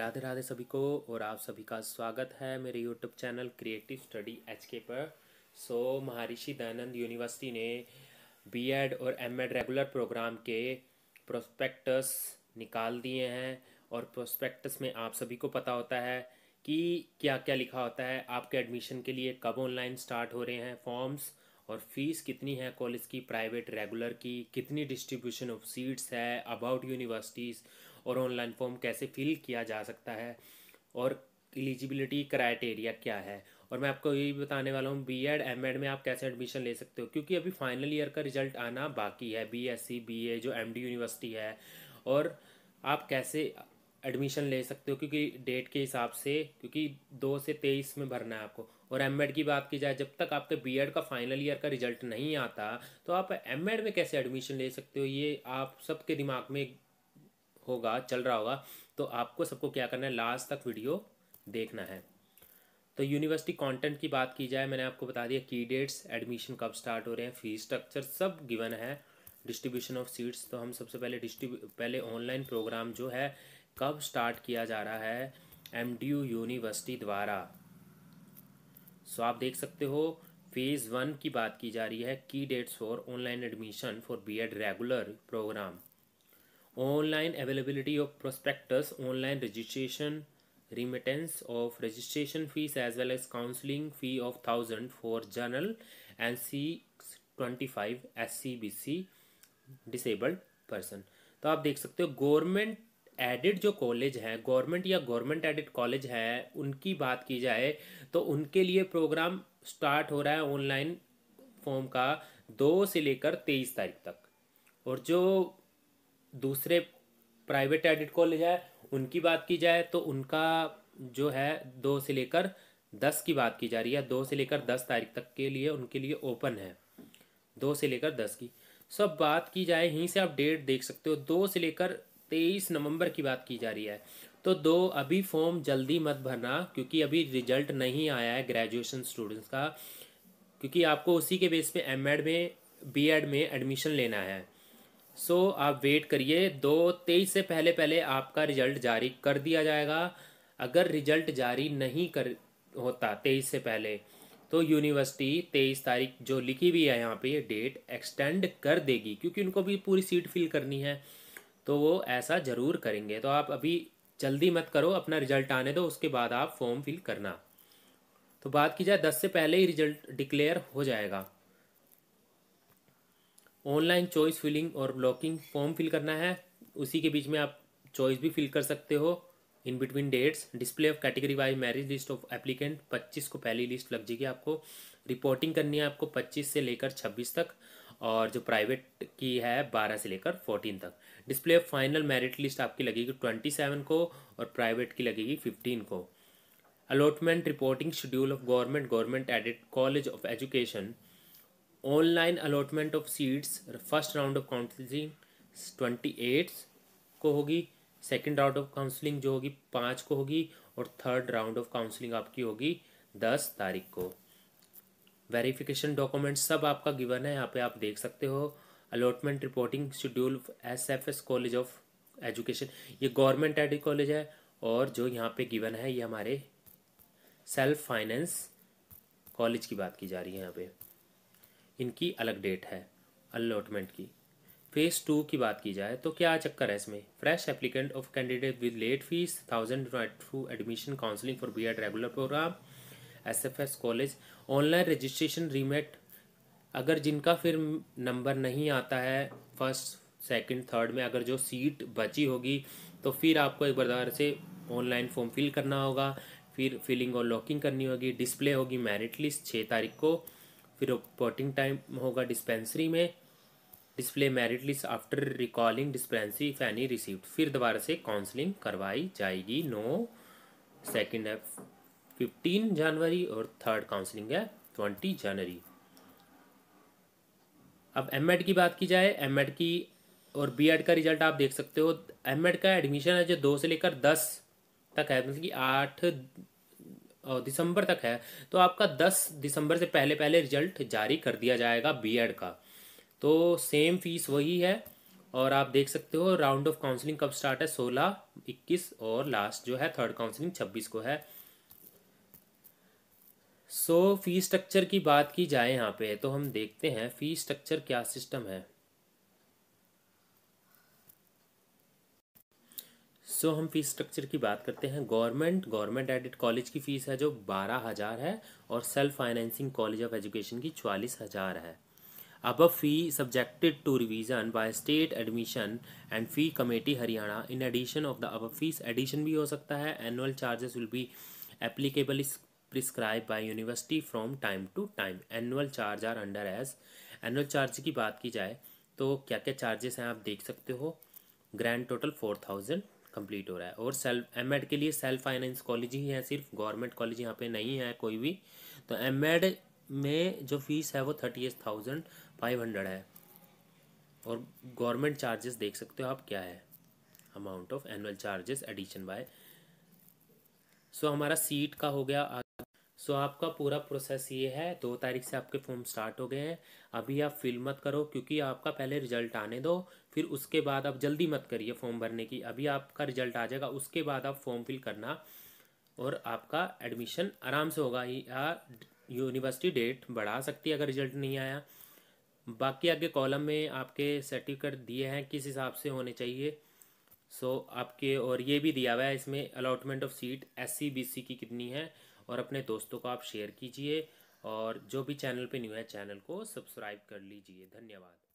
राधे राधे सभी को और आप सभी का स्वागत है मेरे YouTube channel creative study H K पर so so, Maharshi Dayanand university ने बीएड और एमएड रेगुलर प्रोग्राम के प्रोस्पेक्टस निकाल दिए हैं और प्रोस्पेक्टस में आप सभी को पता होता है कि क्या क्या लिखा होता है आपके एडमिशन के लिए कब ऑनलाइन स्टार्ट हो रहे हैं फॉर्म्स और फीस कितनी है कॉलेज की प्राइवेट रेगुलर की कितनी डिस्ट्रीब्यूशन ऑफ सीट्स है अबाउट यूनिवर्सिटीज़ और ऑनलाइन फॉर्म कैसे फिल किया जा सकता है और एलिजिबिलिटी क्राइटेरिया क्या है और मैं आपको ये भी बताने वाला हूँ बी एड एम एड में आप कैसे एडमिशन ले सकते हो क्योंकि अभी फाइनल ईयर का रिजल्ट आना बाकी है B S C B A जो एम डी यूनिवर्सिटी है और आप कैसे एडमिशन ले सकते हो क्योंकि डेट के हिसाब से क्योंकि दो से तेईस में भरना है आपको और एम की बात की जाए जब तक आपके बी का फाइनल ईयर का रिजल्ट नहीं आता तो आप एम में कैसे एडमिशन ले सकते हो ये आप सबके दिमाग में होगा चल रहा होगा तो आपको सबको क्या करना है लास्ट तक वीडियो देखना है तो यूनिवर्सिटी कंटेंट की बात की जाए मैंने आपको बता दिया की डेट्स एडमिशन कब स्टार्ट हो रहे हैं फ़ीस स्ट्रक्चर सब गिवन है डिस्ट्रीब्यूशन ऑफ सीट्स तो हम सबसे पहले डिस्ट्रीब्यू पहले ऑनलाइन प्रोग्राम जो है कब स्टार्ट किया जा रहा है एम यूनिवर्सिटी द्वारा सो आप देख सकते हो फेज़ वन की बात की जा रही है की dates for online admission for BEd regular program online availability of prospectus online registration remittance of registration fees as well as counselling fee of thousand for general N C twenty five S C C B disabled person तो आप देख सकते हो government aided जो college हैं government या government aided college है उनकी बात की जाए तो उनके लिए प्रोग्राम स्टार्ट हो रहा है ऑनलाइन फॉर्म का दो से लेकर तेईस तारीख तक और जो दूसरे प्राइवेट एडिट कॉलेज है उनकी बात की जाए तो उनका जो है दो से लेकर दस की बात की जा रही है दो से लेकर दस तारीख तक के लिए उनके लिए ओपन है दो से लेकर दस की सो अब बात की जाए यहीं से आप डेट देख सकते हो दो से लेकर तेईस नवंबर की बात की जा रही है तो दो अभी फॉर्म जल्दी मत भरना क्योंकि अभी रिजल्ट नहीं आया है ग्रेजुएशन स्टूडेंट्स का क्योंकि आपको उसी के बेस पे एम में बी में एडमिशन लेना है सो so, आप वेट करिए दो तेईस से पहले पहले आपका रिजल्ट जारी कर दिया जाएगा अगर रिजल्ट जारी नहीं कर होता तेईस से पहले तो यूनिवर्सिटी तेईस तारीख जो लिखी हुई है यहाँ पे ये डेट एक्सटेंड कर देगी क्योंकि उनको भी पूरी सीट फिल करनी है तो वो ऐसा ज़रूर करेंगे तो आप अभी जल्दी मत करो अपना रिजल्ट आने दो उसके बाद आप फॉर्म फिल करना तो बात की जाए दस से पहले ही रिजल्ट डिक्लेयर हो जाएगा ऑनलाइन चॉइस फिलिंग और ब्लॉकिंग फॉर्म फिल करना है उसी के बीच में आप चॉइस भी फिल कर सकते हो in between dates display of category wise merit list of applicant पच्चीस को पहली लिस्ट लग जाएगी आपको रिपोर्टिंग करनी है आपको पच्चीस से लेकर छब्बीस तक और जो प्राइवेट की है बारह से लेकर फोर्टीन तक display of final merit list आपकी लगेगी ट्वेंटी सेवन को और प्राइवेट की लगेगी फिफ्टीन को allotment reporting schedule of government government aided college of education online allotment of seats first round of counselling twenty eighth को होगी सेकेंड राउंड ऑफ काउंसलिंग जो होगी पाँच को होगी और थर्ड राउंड ऑफ काउंसलिंग आपकी होगी दस तारीख को वेरिफिकेशन डॉक्यूमेंट सब आपका गिवन है यहाँ पे आप देख सकते हो allotment reporting schedule S F S college of education ये गवर्नमेंट एड कॉलेज है और जो यहाँ पे गिवन है ये हमारे सेल्फ फाइनेंस कॉलेज की बात की जा रही है यहाँ पे इनकी अलग डेट है अलॉटमेंट की फेज़ टू की बात की जाए तो क्या चक्कर है इसमें fresh applicant of candidate with late fees thousand through admission counselling for B ed regular programme S F S college online registration रीमेट अगर जिनका फिर नंबर नहीं आता है फर्स्ट सेकंड थर्ड में अगर जो सीट बची होगी तो फिर आपको एक बार से ऑनलाइन फॉर्म फिल करना होगा फिर फिलिंग और लॉकिंग करनी होगी डिस्प्ले होगी मेरिट लिस्ट छः तारीख को फिर रिपोर्टिंग टाइम होगा डिस्पेंसरी में display merit list after recalling dispensary फैनी रिसीव्ड फिर दोबारा से काउंसलिंग करवाई जाएगी नो सेकेंड है फिफ्टीन जनवरी और थर्ड काउंसलिंग है ट्वेंटी जनवरी अब एम की बात की जाए एम की और बी का रिजल्ट आप देख सकते हो एम का एडमिशन है जो दो से लेकर दस तक है मतलब कि आठ दिसंबर तक है तो आपका दस दिसंबर से पहले पहले रिजल्ट जारी कर दिया जाएगा बीएड का तो सेम फीस वही है और आप देख सकते हो राउंड ऑफ काउंसलिंग कब स्टार्ट है सोलह इक्कीस और लास्ट जो है थर्ड काउंसलिंग छब्बीस को है सो फी स्ट्रक्चर की बात की जाए यहाँ पे तो हम देखते हैं फी स्ट्रक्चर क्या सिस्टम है सो हम फीस स्ट्रक्चर की बात करते हैं गवर्नमेंट गवर्नमेंट एडिड कॉलेज की फ़ीस है जो बारह हज़ार है और self financing college of education की चालीस हज़ार है अब fee subjected to revision by state admission and fee committee Haryana in addition of the अब फीस एडिशन भी हो सकता है annual charges will be applicable is prescribe by university from time to time annual charge are under as annual charge की बात की जाए तो क्या क्या चार्जेस हैं आप देख सकते हो grand total four thousand complete हो रहा है और सेल्फ एम के लिए सेल्फ फाइनेंस कॉलेज ही है सिर्फ गवर्नमेंट कॉलेज यहाँ पे नहीं है कोई भी तो एम में जो फीस है वो thirty eight thousand five hundred है और गवर्नमेंट चार्जेस देख सकते हो आप क्या है amount of annual charges addition by so हमारा सीट का हो गया सो आपका पूरा प्रोसेस ये है दो तारीख से आपके फॉर्म स्टार्ट हो गए हैं अभी आप फिल मत करो क्योंकि आपका पहले रिजल्ट आने दो फिर उसके बाद आप जल्दी मत करिए फॉर्म भरने की अभी आपका रिजल्ट आ जाएगा उसके बाद आप फॉर्म फिल करना और आपका एडमिशन आराम से होगा या यूनिवर्सिटी डेट बढ़ा सकती है अगर रिजल्ट नहीं आया बाकी आगे कॉलम में आपके सर्टिफिकेट दिए हैं किस हिसाब से होने चाहिए सो so, आपके और ये भी दिया हुआ है इसमें allotment of seat S C B C की कितनी है और अपने दोस्तों को आप शेयर कीजिए और जो भी चैनल पे न्यू है चैनल को सब्सक्राइब कर लीजिए धन्यवाद